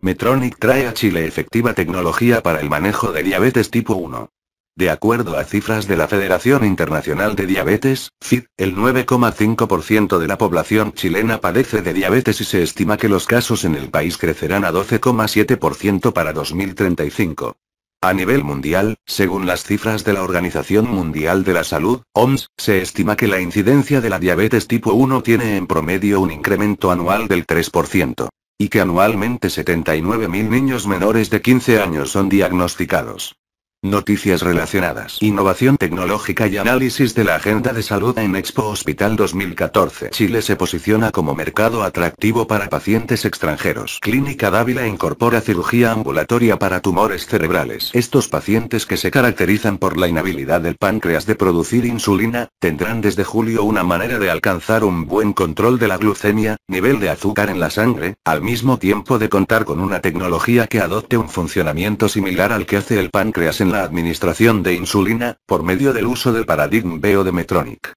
Metronic trae a Chile efectiva tecnología para el manejo de diabetes tipo 1. De acuerdo a cifras de la Federación Internacional de Diabetes, FID, el 9,5% de la población chilena padece de diabetes y se estima que los casos en el país crecerán a 12,7% para 2035. A nivel mundial, según las cifras de la Organización Mundial de la Salud, OMS, se estima que la incidencia de la diabetes tipo 1 tiene en promedio un incremento anual del 3% y que anualmente 79.000 niños menores de 15 años son diagnosticados. Noticias relacionadas. Innovación tecnológica y análisis de la agenda de salud en Expo Hospital 2014. Chile se posiciona como mercado atractivo para pacientes extranjeros. Clínica Dávila incorpora cirugía ambulatoria para tumores cerebrales. Estos pacientes que se caracterizan por la inhabilidad del páncreas de producir insulina, tendrán desde julio una manera de alcanzar un buen control de la glucemia, nivel de azúcar en la sangre, al mismo tiempo de contar con una tecnología que adopte un funcionamiento similar al que hace el páncreas en la administración de insulina, por medio del uso del paradigma veo de Metronic.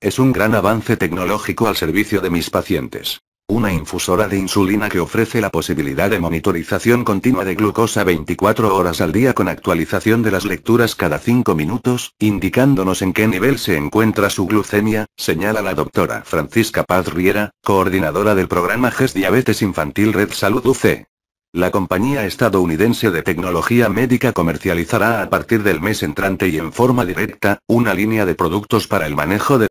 Es un gran avance tecnológico al servicio de mis pacientes. Una infusora de insulina que ofrece la posibilidad de monitorización continua de glucosa 24 horas al día con actualización de las lecturas cada 5 minutos, indicándonos en qué nivel se encuentra su glucemia, señala la doctora Francisca Paz Riera, coordinadora del programa GES Diabetes Infantil Red Salud UC. La compañía estadounidense de tecnología médica comercializará a partir del mes entrante y en forma directa, una línea de productos para el manejo de